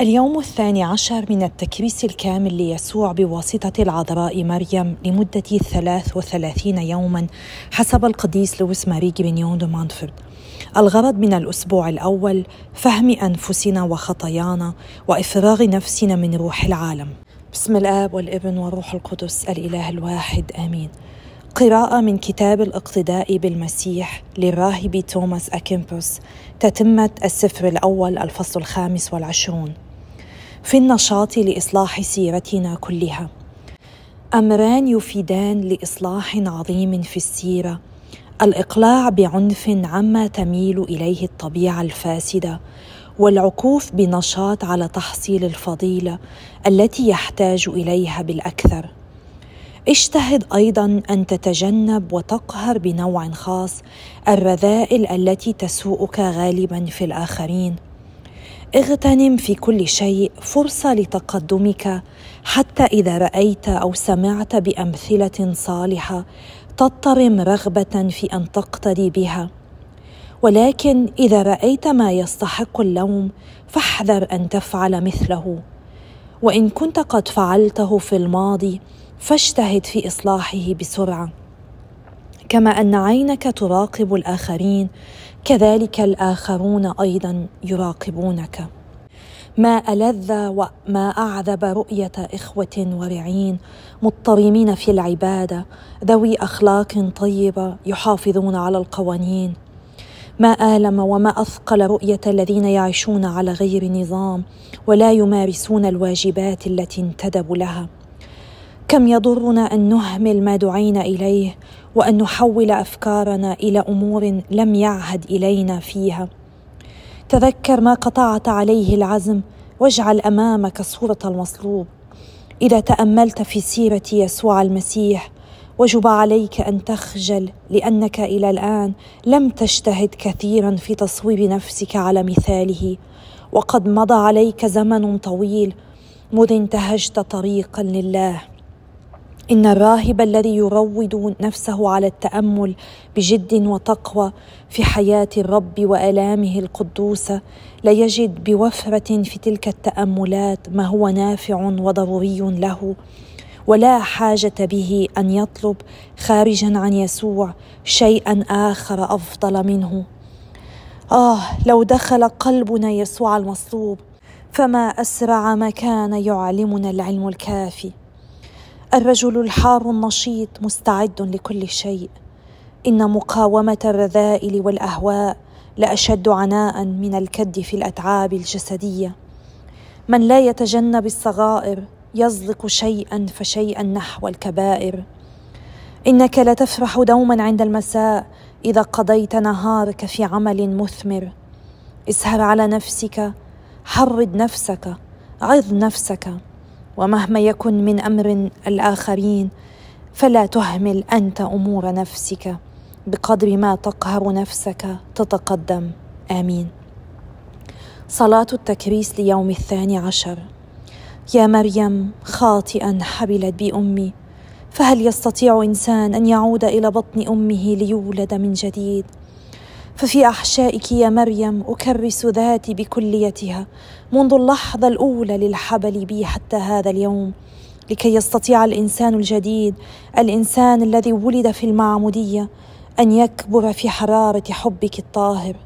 اليوم الثاني عشر من التكريس الكامل ليسوع بواسطة العذراء مريم لمدة ثلاث وثلاثين يوما حسب القديس لويس ماري جرينيون دو مانفورد الغرض من الأسبوع الأول فهم أنفسنا وخطايانا وإفراغ نفسنا من روح العالم بسم الآب والابن والروح القدس الإله الواحد آمين قراءة من كتاب الاقتداء بالمسيح للراهب توماس أكيمبوس تتمة السفر الأول الفصل الخامس والعشرون في النشاط لإصلاح سيرتنا كلها أمران يفيدان لإصلاح عظيم في السيرة الإقلاع بعنف عما تميل إليه الطبيعة الفاسدة والعكوف بنشاط على تحصيل الفضيلة التي يحتاج إليها بالأكثر اجتهد ايضا ان تتجنب وتقهر بنوع خاص الرذائل التي تسوءك غالبا في الاخرين اغتنم في كل شيء فرصه لتقدمك حتى اذا رايت او سمعت بامثله صالحه تضطرم رغبه في ان تقتدي بها ولكن اذا رايت ما يستحق اللوم فاحذر ان تفعل مثله وان كنت قد فعلته في الماضي فاجتهد في اصلاحه بسرعه كما ان عينك تراقب الاخرين كذلك الاخرون ايضا يراقبونك ما ألذ وما أعذب رؤية إخوة ورعين مضطرمين في العبادة ذوي أخلاق طيبة يحافظون على القوانين ما آلم وما أثقل رؤية الذين يعيشون على غير نظام ولا يمارسون الواجبات التي انتدبوا لها كم يضرنا ان نهمل ما دعينا اليه وان نحول افكارنا الى امور لم يعهد الينا فيها تذكر ما قطعت عليه العزم واجعل امامك صوره المصلوب اذا تاملت في سيره يسوع المسيح وجب عليك ان تخجل لانك الى الان لم تجتهد كثيرا في تصويب نفسك على مثاله وقد مضى عليك زمن طويل مذ انتهجت طريقا لله ان الراهب الذي يروض نفسه على التامل بجد وتقوى في حياه الرب والامه القدوسه لا يجد بوفره في تلك التاملات ما هو نافع وضروري له ولا حاجه به ان يطلب خارجا عن يسوع شيئا اخر افضل منه اه لو دخل قلبنا يسوع المصلوب فما اسرع ما كان يعلمنا العلم الكافي الرجل الحار النشيط مستعد لكل شيء ان مقاومه الرذائل والاهواء لاشد عناء من الكد في الاتعاب الجسديه من لا يتجنب الصغائر يزلق شيئا فشيئا نحو الكبائر انك لتفرح دوما عند المساء اذا قضيت نهارك في عمل مثمر اسهر على نفسك حرض نفسك عظ نفسك ومهما يكن من امر الاخرين فلا تهمل انت امور نفسك بقدر ما تقهر نفسك تتقدم امين صلاه التكريس ليوم الثاني عشر يا مريم خاطئا حبلت بامي فهل يستطيع انسان ان يعود الى بطن امه ليولد من جديد ففي احشائك يا مريم اكرس ذاتي بكليتها منذ اللحظه الاولى للحبل بي حتى هذا اليوم لكي يستطيع الانسان الجديد الانسان الذي ولد في المعموديه ان يكبر في حراره حبك الطاهر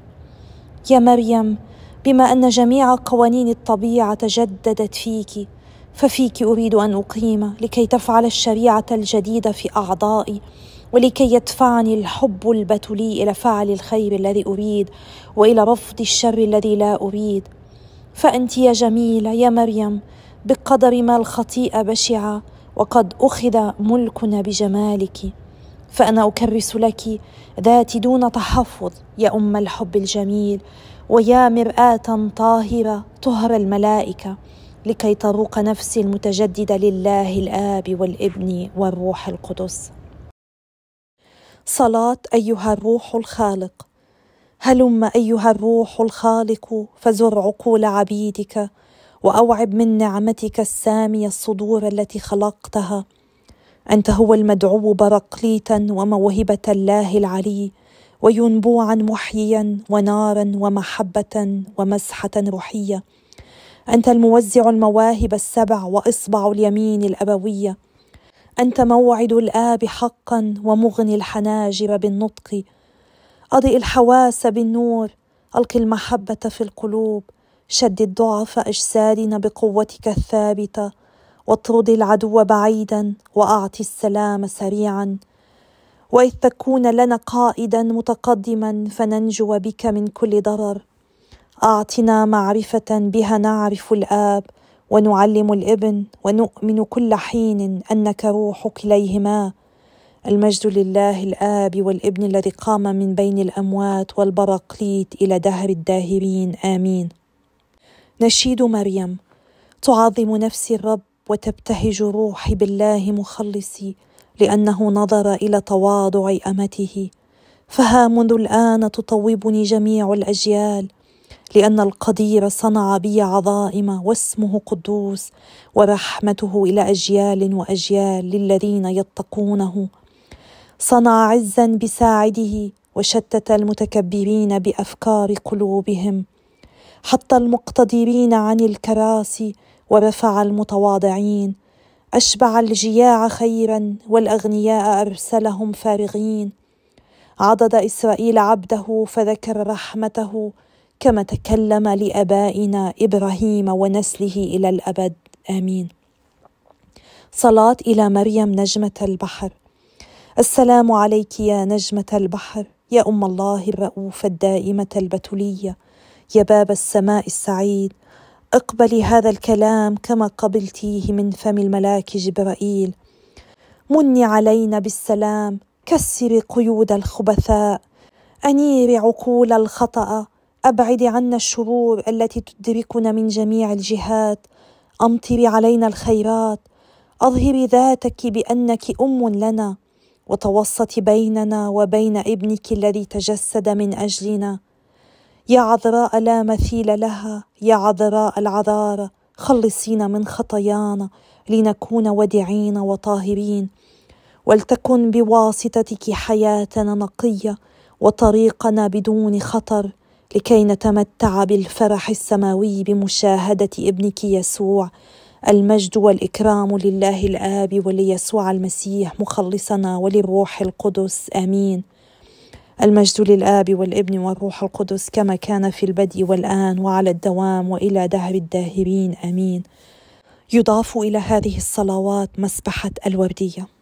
يا مريم بما ان جميع قوانين الطبيعه تجددت فيك ففيك اريد ان اقيم لكي تفعل الشريعه الجديده في اعضائي ولكي يدفعني الحب البتولي الى فعل الخير الذي اريد والى رفض الشر الذي لا اريد فانت يا جميله يا مريم بقدر ما الخطيئه بشعه وقد اخذ ملكنا بجمالك فانا اكرس لك ذاتي دون تحفظ يا ام الحب الجميل ويا مراه طاهره طهر الملائكه لكي تروق نفسي المتجدده لله الاب والابن والروح القدس صلاة أيها الروح الخالق هلم أيها الروح الخالق فزر عقول عبيدك وأوعب من نعمتك السامية الصدور التي خلقتها أنت هو المدعو برقليتا وموهبة الله العلي وينبوعا محييا ونارا ومحبة ومسحة روحية أنت الموزع المواهب السبع وإصبع اليمين الأبوية انت موعد الاب حقا ومغني الحناجر بالنطق اضئ الحواس بالنور الق المحبه في القلوب شدد ضعف اجسادنا بقوتك الثابته واطرد العدو بعيدا واعطي السلام سريعا واذ تكون لنا قائدا متقدما فننجو بك من كل ضرر اعطنا معرفه بها نعرف الاب ونعلم الابن ونؤمن كل حين انك روح كليهما المجد لله الاب والابن الذي قام من بين الاموات والبرقليت الى دهر الداهرين امين نشيد مريم تعظم نفسي الرب وتبتهج روحي بالله مخلصي لانه نظر الى تواضع امته فها منذ الان تطوبني جميع الاجيال لان القدير صنع بي عظائم واسمه قدوس ورحمته الى اجيال واجيال للذين يتقونه صنع عزا بساعده وشتت المتكبرين بافكار قلوبهم حتى المقتدرين عن الكراسي ورفع المتواضعين اشبع الجياع خيرا والاغنياء ارسلهم فارغين عضد اسرائيل عبده فذكر رحمته كما تكلم لابائنا ابراهيم ونسله الى الابد امين صلاه الى مريم نجمه البحر السلام عليك يا نجمه البحر يا ام الله الرؤوف الدائمه البتوليه يا باب السماء السعيد اقبلي هذا الكلام كما قبلتيه من فم الملاك جبرائيل مني علينا بالسلام كسري قيود الخبثاء انيري عقول الخطأ أبعدي عنا الشرور التي تدركنا من جميع الجهات أمطري علينا الخيرات أظهري ذاتك بأنك أم لنا وتوسطي بيننا وبين ابنك الذي تجسد من أجلنا يا عذراء لا مثيل لها يا عذراء العذارى خلصينا من خطايانا لنكون ودعين وطاهرين ولتكن بواسطتك حياتنا نقيه وطريقنا بدون خطر لكي نتمتع بالفرح السماوي بمشاهده ابنك يسوع المجد والاكرام لله الاب وليسوع المسيح مخلصنا وللروح القدس امين المجد للاب والابن والروح القدس كما كان في البدء والان وعلى الدوام والى دهر الداهرين امين يضاف الى هذه الصلوات مسبحه الورديه